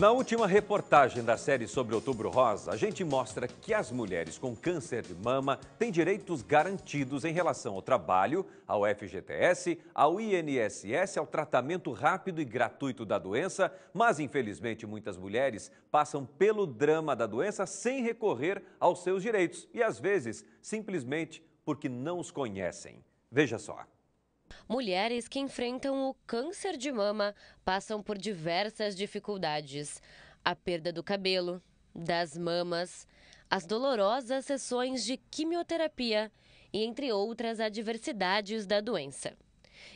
Na última reportagem da série sobre Outubro Rosa, a gente mostra que as mulheres com câncer de mama têm direitos garantidos em relação ao trabalho, ao FGTS, ao INSS, ao tratamento rápido e gratuito da doença, mas infelizmente muitas mulheres passam pelo drama da doença sem recorrer aos seus direitos e às vezes simplesmente porque não os conhecem. Veja só. Mulheres que enfrentam o câncer de mama passam por diversas dificuldades: a perda do cabelo, das mamas, as dolorosas sessões de quimioterapia e, entre outras adversidades da doença.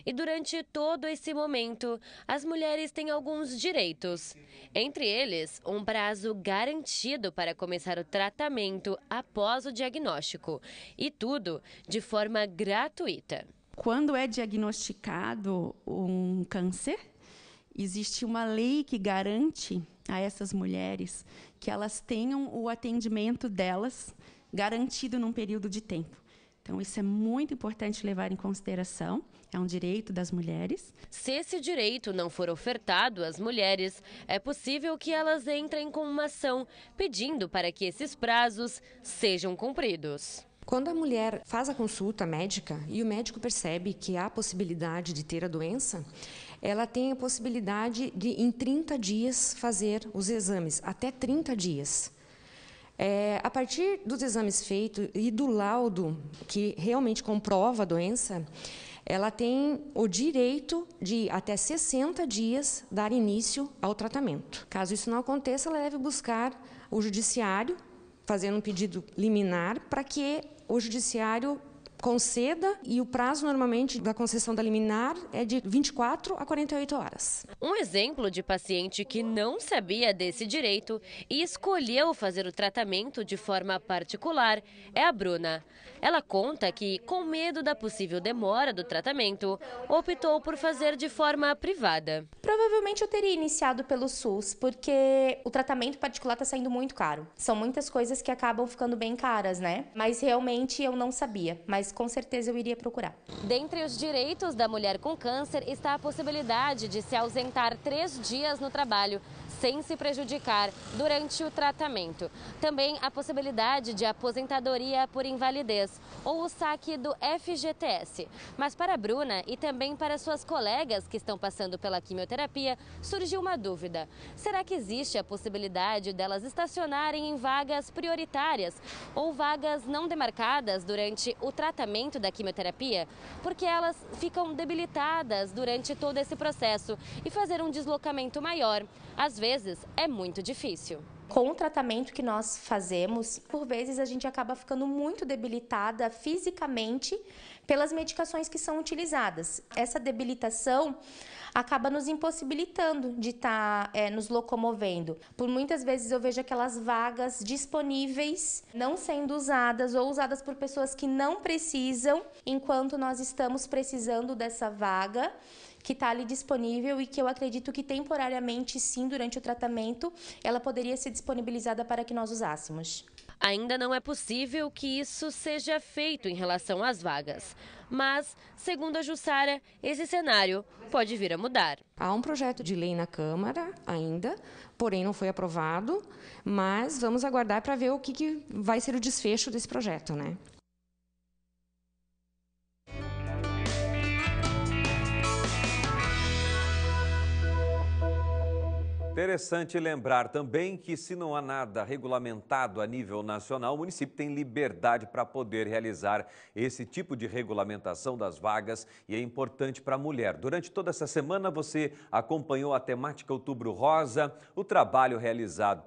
E durante todo esse momento, as mulheres têm alguns direitos, entre eles, um prazo garantido para começar o tratamento após o diagnóstico, e tudo de forma gratuita quando é diagnosticado um câncer, existe uma lei que garante a essas mulheres que elas tenham o atendimento delas garantido num período de tempo. Então, isso é muito importante levar em consideração, é um direito das mulheres. Se esse direito não for ofertado às mulheres, é possível que elas entrem com uma ação pedindo para que esses prazos sejam cumpridos. Quando a mulher faz a consulta médica e o médico percebe que há possibilidade de ter a doença, ela tem a possibilidade de, em 30 dias, fazer os exames, até 30 dias. É, a partir dos exames feitos e do laudo que realmente comprova a doença, ela tem o direito de, até 60 dias, dar início ao tratamento. Caso isso não aconteça, ela deve buscar o judiciário fazendo um pedido liminar para que o judiciário conceda e o prazo normalmente da concessão da liminar é de 24 a 48 horas. Um exemplo de paciente que não sabia desse direito e escolheu fazer o tratamento de forma particular é a Bruna. Ela conta que, com medo da possível demora do tratamento, optou por fazer de forma privada. Provavelmente eu teria iniciado pelo SUS, porque o tratamento particular está saindo muito caro. São muitas coisas que acabam ficando bem caras, né? Mas realmente eu não sabia. Mas com certeza eu iria procurar. Dentre os direitos da mulher com câncer está a possibilidade de se ausentar três dias no trabalho sem se prejudicar durante o tratamento. Também a possibilidade de aposentadoria por invalidez ou o saque do FGTS. Mas para a Bruna e também para suas colegas que estão passando pela quimioterapia, surgiu uma dúvida. Será que existe a possibilidade delas estacionarem em vagas prioritárias ou vagas não demarcadas durante o tratamento? tratamento da quimioterapia, porque elas ficam debilitadas durante todo esse processo e fazer um deslocamento maior, às vezes, é muito difícil com o tratamento que nós fazemos, por vezes a gente acaba ficando muito debilitada fisicamente pelas medicações que são utilizadas. Essa debilitação acaba nos impossibilitando de estar tá, é, nos locomovendo. Por muitas vezes eu vejo aquelas vagas disponíveis não sendo usadas ou usadas por pessoas que não precisam, enquanto nós estamos precisando dessa vaga que está ali disponível e que eu acredito que temporariamente, sim, durante o tratamento, ela poderia ser disponibilizada para que nós usássemos. Ainda não é possível que isso seja feito em relação às vagas. Mas, segundo a Jussara, esse cenário pode vir a mudar. Há um projeto de lei na Câmara ainda, porém não foi aprovado, mas vamos aguardar para ver o que, que vai ser o desfecho desse projeto, né? Interessante lembrar também que, se não há nada regulamentado a nível nacional, o município tem liberdade para poder realizar esse tipo de regulamentação das vagas e é importante para a mulher. Durante toda essa semana, você acompanhou a temática Outubro Rosa, o trabalho realizado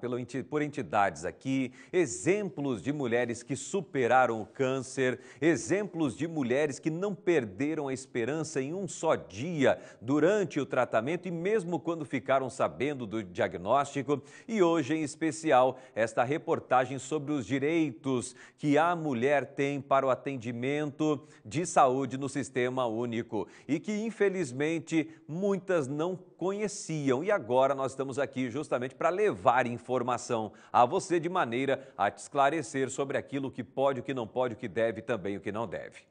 por entidades aqui, exemplos de mulheres que superaram o câncer, exemplos de mulheres que não perderam a esperança em um só dia durante o tratamento e mesmo quando ficaram sabendo do do diagnóstico e hoje, em especial, esta reportagem sobre os direitos que a mulher tem para o atendimento de saúde no Sistema Único e que, infelizmente, muitas não conheciam. E agora nós estamos aqui justamente para levar informação a você de maneira a te esclarecer sobre aquilo que pode, o que não pode, o que deve e também o que não deve.